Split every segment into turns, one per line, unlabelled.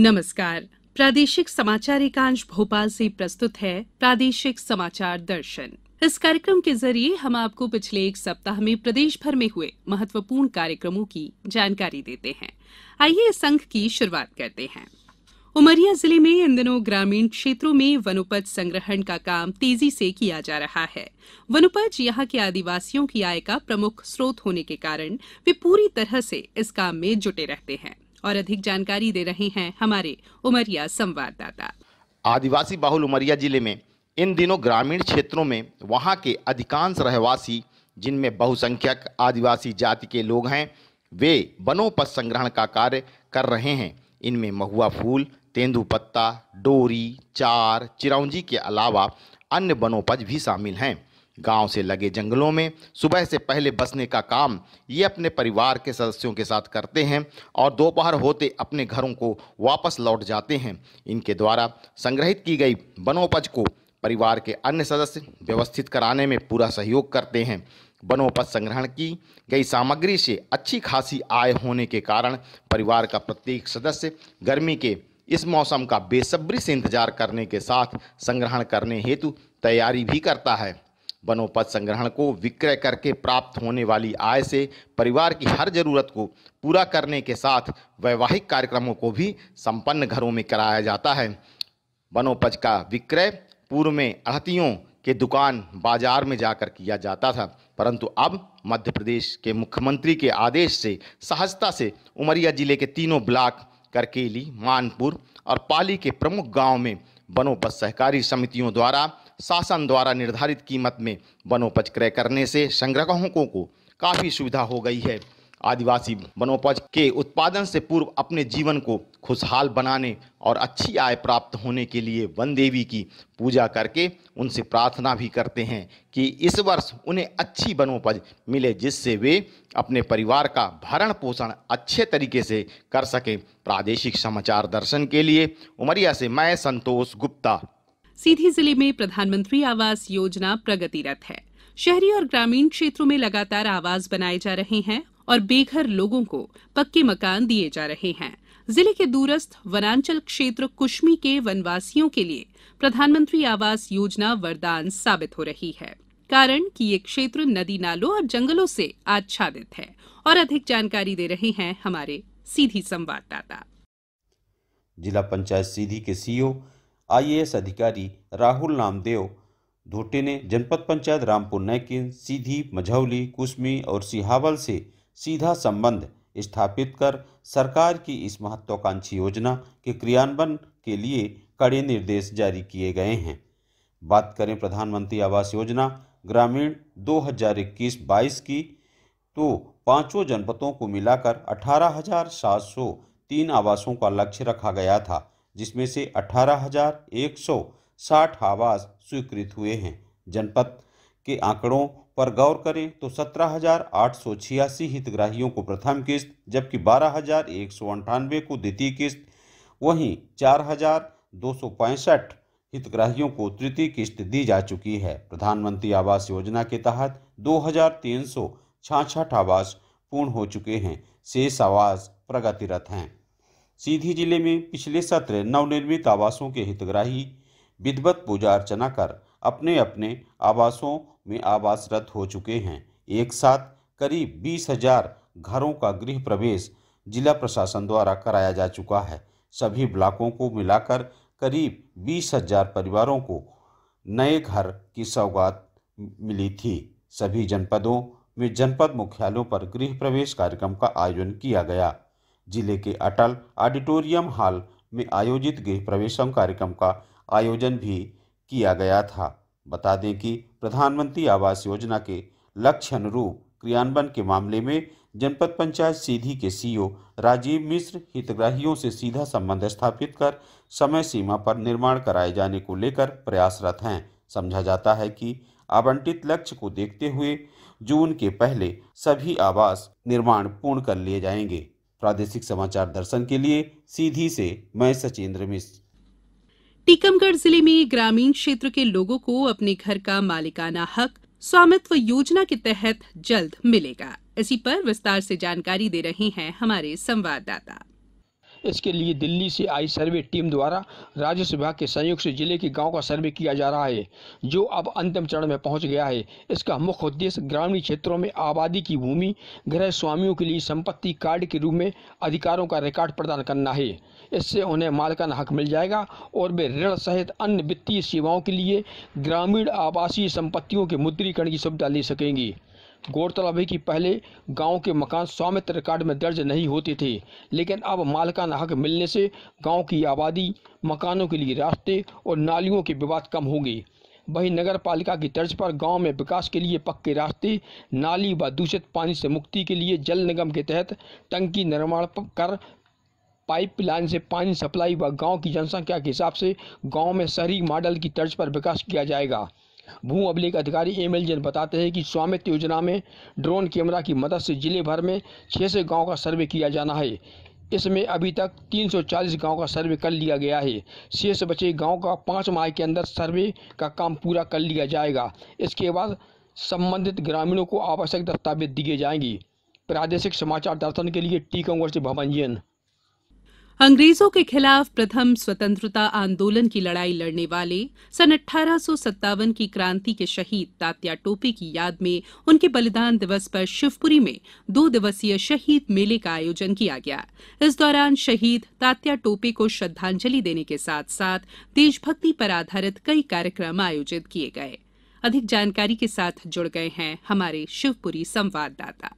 नमस्कार प्रादेशिक समाचार एकांश भोपाल से प्रस्तुत है प्रादेशिक समाचार दर्शन इस कार्यक्रम के जरिए हम आपको पिछले एक सप्ताह में प्रदेश भर में हुए महत्वपूर्ण कार्यक्रमों की जानकारी देते हैं आइए इस अंक की शुरुआत करते हैं उमरिया जिले में इन दिनों ग्रामीण क्षेत्रों में वनोपज संग्रहण का काम तेजी से किया जा रहा है वनोपज यहाँ के आदिवासियों की आय का प्रमुख स्रोत होने के कारण वे पूरी तरह से इस काम में जुटे रहते हैं और अधिक जानकारी दे रहे हैं हमारे उमरिया संवाददाता
आदिवासी बाहुल उमरिया जिले में इन दिनों ग्रामीण क्षेत्रों में वहाँ के अधिकांश रहवासी जिनमें बहुसंख्यक आदिवासी जाति के लोग हैं वे वनों पर संग्रहण का कार्य कर रहे हैं इनमें महुआ फूल तेंदू पत्ता डोरी चार चिरौंजी के अलावा अन्य वनोपज भी शामिल हैं गांव से लगे जंगलों में सुबह से पहले बसने का काम ये अपने परिवार के सदस्यों के साथ करते हैं और दोपहर होते अपने घरों को वापस लौट जाते हैं इनके द्वारा संग्रहित की गई वनोपज को परिवार के अन्य सदस्य व्यवस्थित कराने में पूरा सहयोग करते हैं वनोपज संग्रहण की गई सामग्री से अच्छी खासी आय होने के कारण परिवार का प्रत्येक सदस्य गर्मी के इस मौसम का बेसब्री से इंतजार करने के साथ संग्रहण करने हेतु तैयारी भी करता है वनोपज संग्रहण को विक्रय करके प्राप्त होने वाली आय से परिवार की हर जरूरत को पूरा करने के साथ वैवाहिक कार्यक्रमों को भी संपन्न घरों में कराया जाता है वनोपज का विक्रय पूर्व में अड़तियों के दुकान बाजार में जाकर किया जाता था परंतु अब मध्य प्रदेश के मुख्यमंत्री के आदेश से सहजता से उमरिया जिले के तीनों ब्लॉक करकेली मानपुर और पाली के प्रमुख गांव में वनोपज सहकारी समितियों द्वारा शासन द्वारा निर्धारित कीमत में वनोपज क्रय करने से संग्रहकों को काफ़ी सुविधा हो गई है आदिवासी वनोपज के उत्पादन से पूर्व अपने जीवन को खुशहाल बनाने और अच्छी आय प्राप्त होने के लिए वन देवी की पूजा करके उनसे प्रार्थना भी करते हैं कि इस वर्ष उन्हें अच्छी वनोपज मिले जिससे वे अपने परिवार का भरण पोषण अच्छे तरीके से कर सकें प्रादेशिक समाचार दर्शन के लिए उमरिया से मैं संतोष गुप्ता
सीधी जिले में प्रधानमंत्री आवास योजना प्रगतिरत है शहरी और ग्रामीण क्षेत्रों में लगातार आवास बनाए जा रहे हैं और बेघर लोगों को पक्के मकान दिए जा रहे हैं जिले के दूरस्थ वनांचल क्षेत्र कुश्मी के वनवासियों के लिए प्रधानमंत्री आवास योजना वरदान साबित हो रही है कारण कि ये क्षेत्र नदी नालों और जंगलों से आच्छादित है और अधिक जानकारी दे रहे हैं हमारे सीधी संवाददाता
जिला पंचायत सीधी के सीओ आईएएस अधिकारी राहुल नामदेव धोटे ने जनपद पंचायत रामपुर नैकिन सीधी मझौली कुसमी और सिहावल से सीधा संबंध स्थापित कर सरकार की इस महत्वाकांक्षी योजना के क्रियान्वयन के लिए कड़े निर्देश जारी किए गए हैं बात करें प्रधानमंत्री आवास योजना ग्रामीण 2021-22 की तो पांचों जनपदों को मिलाकर अठारह आवासों का लक्ष्य रखा गया था जिसमें से अठारह आवास स्वीकृत हुए हैं जनपद के आंकड़ों पर गौर करें तो सत्रह हितग्राहियों को प्रथम किस्त जबकि बारह को द्वितीय किस्त वहीं चार हितग्राहियों को तृतीय किस्त दी जा चुकी है प्रधानमंत्री आवास योजना के तहत दो आवास पूर्ण हो चुके हैं शेष आवास प्रगतिरत हैं सीधी जिले में पिछले सत्र नवनिर्मित आवासों के हितग्राही विधिवत पूजा अर्चना कर अपने अपने आवासों में आवासरत हो चुके हैं एक साथ करीब बीस हजार घरों का गृह प्रवेश जिला प्रशासन द्वारा कराया जा चुका है सभी ब्लॉकों को मिलाकर करीब बीस हजार परिवारों को नए घर की सौगात मिली थी सभी जनपदों में जनपद मुख्यालयों पर गृह प्रवेश कार्यक्रम का आयोजन किया गया जिले के अटल ऑडिटोरियम हॉल में आयोजित गृह प्रवेशम कार्यक्रम का आयोजन भी किया गया था बता दें कि प्रधानमंत्री आवास योजना के लक्ष्य अनुरूप क्रियान्वयन के मामले में जनपद पंचायत सीधी के सीईओ राजीव मिश्र हितग्राहियों से सीधा संबंध स्थापित कर समय सीमा पर निर्माण कराए जाने को लेकर प्रयासरत हैं समझा जाता है कि आवंटित लक्ष्य को देखते हुए जून के पहले सभी आवास निर्माण पूर्ण कर लिए जाएंगे प्रादेशिक समाचार दर्शन के लिए सीधी से मैं सचेंद्र मिश्र
टीकमगढ़ जिले में ग्रामीण क्षेत्र के लोगों को अपने घर का मालिकाना हक स्वामित्व योजना के तहत जल्द मिलेगा इसी पर विस्तार से जानकारी दे रहे हैं हमारे संवाददाता
इसके लिए दिल्ली से आई सर्वे टीम द्वारा राजस्व विभाग के संयुक्त से जिले के गाँव का सर्वे किया जा रहा है जो अब अंतिम चरण में पहुँच गया है इसका मुख्य उद्देश्य ग्रामीण क्षेत्रों में आबादी की भूमि गृह स्वामियों के लिए संपत्ति कार्ड के रूप में अधिकारों का रिकॉर्ड प्रदान करना है इससे उन्हें मालकाना हक मिल जाएगा और वे ऋण सहित अन्य वित्तीय सेवाओं के लिए ग्रामीण आवासीय संपत्तियों के मुद्रीकरण की सुविधा ले सकेंगी गौरतलब है कि पहले गांव के मकान स्वामित्व रिकॉर्ड में दर्ज नहीं होते थे लेकिन अब मालकाना हक मिलने से गांव की आबादी मकानों के लिए रास्ते और नालियों के विवाद कम होंगे वहीं नगर पालिका की तर्ज पर गांव में विकास के लिए पक्के रास्ते नाली व दूषित पानी से मुक्ति के लिए जल निगम के तहत टंकी निर्माण कर पाइपलाइन से पानी सप्लाई व गांव की जनसंख्या के हिसाब से गांव में शहरी मॉडल की तर्ज पर विकास किया जाएगा भू अभिलेख अधिकारी एम एल जैन बताते हैं कि स्वामित्व योजना में ड्रोन कैमरा की मदद से जिले भर में छः से गाँव का सर्वे किया जाना है इसमें अभी तक 340 गांव का सर्वे कर लिया गया है शेष बचे गांव का पाँच माह के अंदर सर्वे का काम पूरा कर लिया जाएगा इसके बाद संबंधित ग्रामीणों को आवश्यक दस्तावेज दिए जाएंगे प्रादेशिक समाचार दर्शन के लिए टीकमगढ़ से भवन जैन
अंग्रेजों के खिलाफ प्रथम स्वतंत्रता आंदोलन की लड़ाई लड़ने वाले सन अठारह की क्रांति के शहीद तात्या टोपे की याद में उनके बलिदान दिवस पर शिवपुरी में दो दिवसीय शहीद मेले का आयोजन किया गया इस दौरान शहीद तात्या टोपे को श्रद्धांजलि देने के साथ साथ देशभक्ति पर आधारित कई कार्यक्रम आयोजित किए गए अधिक जानकारी के साथ जुड़ गए हैं हमारे शिवपुरी संवाददाता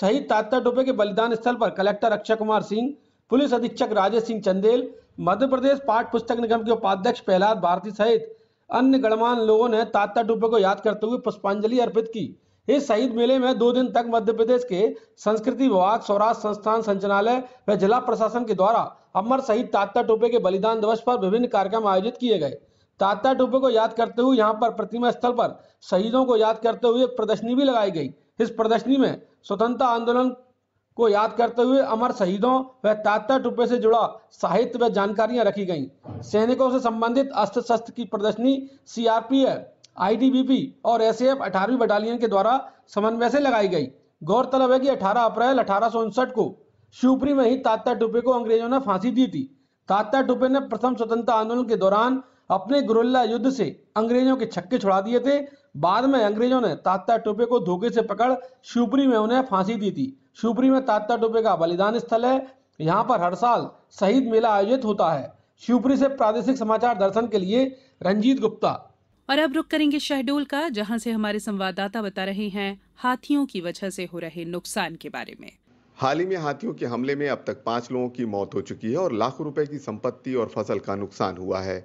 शहीद तात्या टोपे के बलिदान स्थल पर कलेक्टर अक्षय कुमार सिंह पुलिस अधीक्षक राजेश सिंह चंदेल मध्य प्रदेश पाठ पुस्तक निगम के उपाध्यक्ष प्रहलाद भारती सहित अन्य गणमान्य लोगों ने तात्या टूपे को याद करते हुए पुष्पांजलि अर्पित की इस शहीद मेले में दो दिन तक मध्य प्रदेश के संस्कृति विभाग स्वराज संस्थान संचालय व जिला प्रशासन के द्वारा अमर शहीद तात्या टोपे के बलिदान दिवस पर विभिन्न कार्यक्रम आयोजित किए गए तात्या टोपे को याद करते हुए यहाँ पर प्रतिमा स्थल पर शहीदों को याद करते हुए एक प्रदर्शनी भी लगाई गई इस प्रदर्शनी में स्वतंत्रता आंदोलन को याद करते हुए अमर शहीदों व तात्या टुपे से जुड़ा साहित्य व जानकारियां रखी गई सैनिकों से संबंधित अस्त्र शस्त्र की प्रदर्शनी सीआरपीएफ आईडीबीपी और एस एफ 18वीं बटालियन के द्वारा समन्वय से लगाई गई गौरतलब है कि 18 अप्रैल अठारह को शिवपुरी में ही तात्या टुपे को अंग्रेजों ने फांसी दी थी तात्या टुपे ने प्रथम स्वतंत्रता आंदोलन के दौरान अपने गुरुला युद्ध से अंग्रेजों के छक्के छुड़ा दिए थे बाद में अंग्रेजों ने तात्या टुपे को धोखे से पकड़ शिवपुरी में उन्हें फांसी दी थी शिवपुरी में तात्या टोपे का बलिदान स्थल है यहाँ पर हर साल शहीद मेला आयोजित होता है शिवपुरी से प्रादेशिक समाचार दर्शन के लिए रंजीत गुप्ता
और अब रुक करेंगे शहडोल का जहां से हमारे संवाददाता बता रहे हैं हाथियों की वजह से हो रहे नुकसान के बारे में
हाल ही में हाथियों के हमले में अब तक पांच लोगों की मौत हो चुकी है और लाखों रुपए की संपत्ति और फसल का नुकसान हुआ है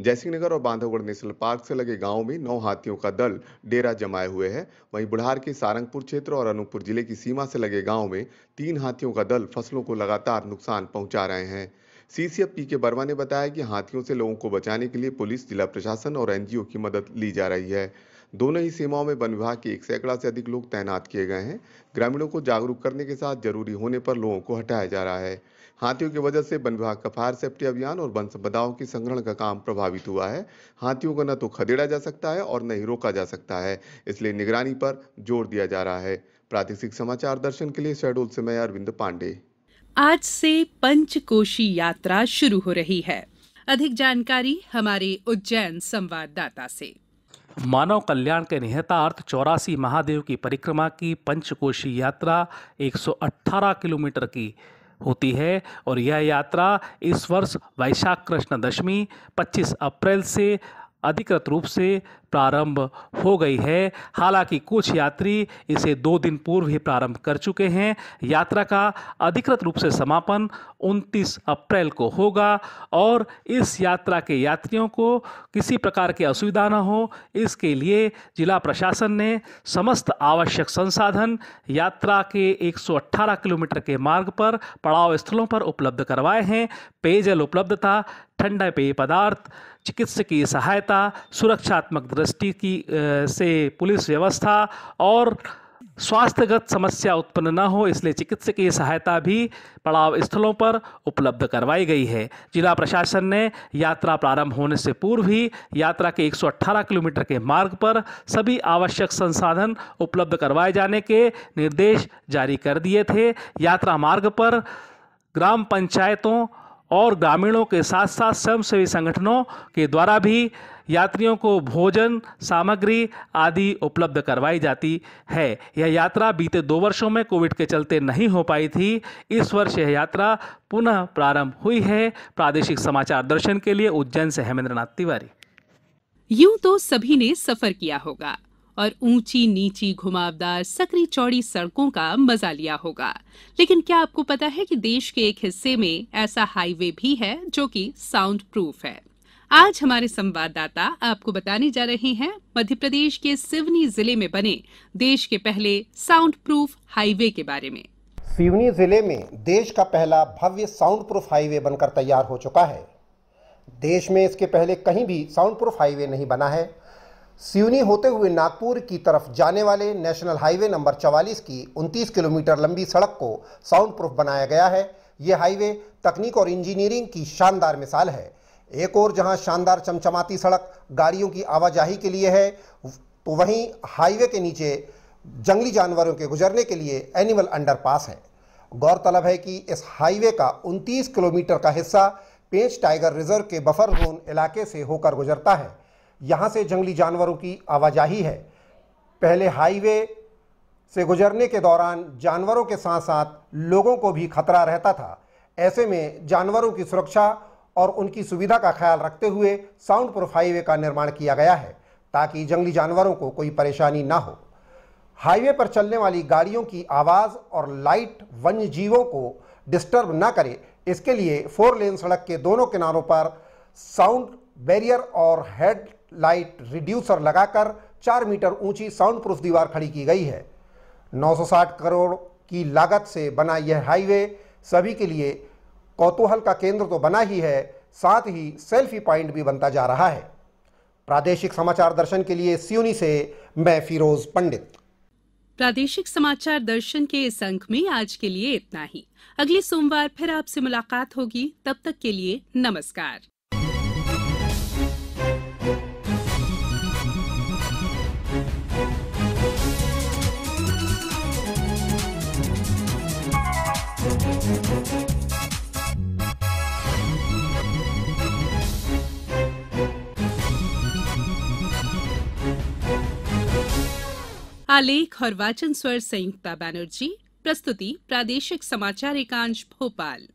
जयसिंह नगर और बांधवगढ़ नेशनल पार्क से लगे गांव में नौ हाथियों का दल डेरा जमाए हुए है वहीं बुढ़ार के सारंगपुर क्षेत्र और अनूपपुर जिले की सीमा से लगे गाँव में तीन हाथियों का दल फसलों को लगातार नुकसान पहुंचा रहे हैं सीसीएफ पी के वर्मा ने बताया कि हाथियों से लोगों को बचाने के लिए पुलिस जिला प्रशासन और एनजीओ की मदद ली जा रही है दोनों ही सीमाओं में वन विभाग के एक सैकड़ा से अधिक लोग तैनात किए गए हैं ग्रामीणों को जागरूक करने के साथ जरूरी होने पर लोगों को हटाया जा रहा है हाथियों की वजह से वन विभाग का फायर सेफ्टी अभियान और वन संपदाओं की संग्रहण का काम प्रभावित हुआ है हाथियों को न तो खदेड़ा जा सकता है और न ही रोका जा सकता है इसलिए निगरानी पर जोर दिया जा रहा है प्रादेशिक समाचार दर्शन के लिए शहडोल से मैं अरविंद पांडे
आज से पंचकोशी यात्रा शुरू हो रही है अधिक जानकारी हमारे उज्जैन संवाददाता से
मानव कल्याण के निहितार्थ चौरासी महादेव की परिक्रमा की पंचकोशी यात्रा 118 किलोमीटर की होती है और यह यात्रा इस वर्ष वैशाख कृष्ण दशमी 25 अप्रैल से अधिकृत रूप से प्रारंभ हो गई है हालांकि कुछ यात्री इसे दो दिन पूर्व ही प्रारंभ कर चुके हैं यात्रा का अधिकृत रूप से समापन 29 अप्रैल को होगा और इस यात्रा के यात्रियों को किसी प्रकार की असुविधा न हो इसके लिए जिला प्रशासन ने समस्त आवश्यक संसाधन यात्रा के 118 किलोमीटर के मार्ग पर पड़ाव स्थलों पर उपलब्ध करवाए हैं पेयजल उपलब्धता ठंडा पेय पदार्थ चिकित्सकीय सहायता सुरक्षात्मक दृष्टि की से पुलिस व्यवस्था और स्वास्थ्यगत समस्या उत्पन्न न हो इसलिए चिकित्सकीय सहायता भी पड़ाव स्थलों पर उपलब्ध करवाई गई है जिला प्रशासन ने यात्रा प्रारंभ होने से पूर्व ही यात्रा के 118 किलोमीटर के मार्ग पर सभी आवश्यक संसाधन उपलब्ध करवाए जाने के निर्देश जारी कर दिए थे यात्रा मार्ग पर ग्राम पंचायतों और ग्रामीणों के साथ साथ स्वयंसेवी संगठनों के द्वारा भी यात्रियों को भोजन सामग्री आदि उपलब्ध करवाई जाती है यह यात्रा बीते दो वर्षों में कोविड के चलते नहीं हो पाई थी इस वर्ष यह यात्रा पुनः प्रारंभ हुई है प्रादेशिक समाचार दर्शन के लिए उज्जैन से हेमेंद्र तिवारी
यूं तो सभी ने सफर किया होगा और ऊंची नीची घुमावदार सकरी चौड़ी सड़कों का मजा लिया होगा लेकिन क्या आपको पता है कि देश के एक हिस्से में ऐसा हाईवे भी है जो कि साउंड प्रूफ है आज हमारे संवाददाता आपको बताने जा रहे हैं मध्य प्रदेश के सिवनी जिले में बने देश के पहले साउंड प्रूफ हाईवे के बारे में
सिवनी जिले में देश का पहला भव्य साउंड प्रूफ हाईवे बनकर तैयार हो चुका है देश में इसके पहले कहीं भी साउंड प्रूफ हाईवे नहीं बना है सिवनी होते हुए नागपुर की तरफ जाने वाले नेशनल हाईवे नंबर 44 की 29 किलोमीटर लंबी सड़क को साउंड प्रूफ बनाया गया है ये हाईवे तकनीक और इंजीनियरिंग की शानदार मिसाल है एक और जहां शानदार चमचमाती सड़क गाड़ियों की आवाजाही के लिए है तो वहीं हाईवे के नीचे जंगली जानवरों के गुजरने के लिए एनिमल अंडर है गौरतलब है कि इस हाईवे का उनतीस किलोमीटर का हिस्सा पेंच टाइगर रिजर्व के बफर जोन इलाके से होकर गुजरता है यहाँ से जंगली जानवरों की आवाजाही है पहले हाईवे से गुजरने के दौरान जानवरों के साथ साथ लोगों को भी खतरा रहता था ऐसे में जानवरों की सुरक्षा और उनकी सुविधा का ख्याल रखते हुए साउंड प्रूफ हाईवे का निर्माण किया गया है ताकि जंगली जानवरों को कोई परेशानी ना हो हाईवे पर चलने वाली गाड़ियों की आवाज़ और लाइट वन्य जीवों को डिस्टर्ब ना करे इसके लिए फोर लेन सड़क के दोनों किनारों पर साउंड बैरियर और हेड लाइट रिड्यूसर लगाकर चार मीटर ऊंची साउंड प्रूफ दीवार खड़ी की गई है 960 करोड़ की लागत से बना यह हाईवे सभी के लिए कौतूहल का केंद्र तो बना ही है साथ ही सेल्फी पॉइंट भी बनता जा रहा है प्रादेशिक समाचार दर्शन के लिए सियोनी से मैं फिरोज पंडित
प्रादेशिक समाचार दर्शन के इस अंक में आज के लिए इतना ही अगले सोमवार फिर आपसे मुलाकात होगी तब तक के लिए नमस्कार आलेख और वाचन स्वर संयुक्ता बैनर्जी प्रस्तुति प्रादेशिक समाचार एकांश भोपाल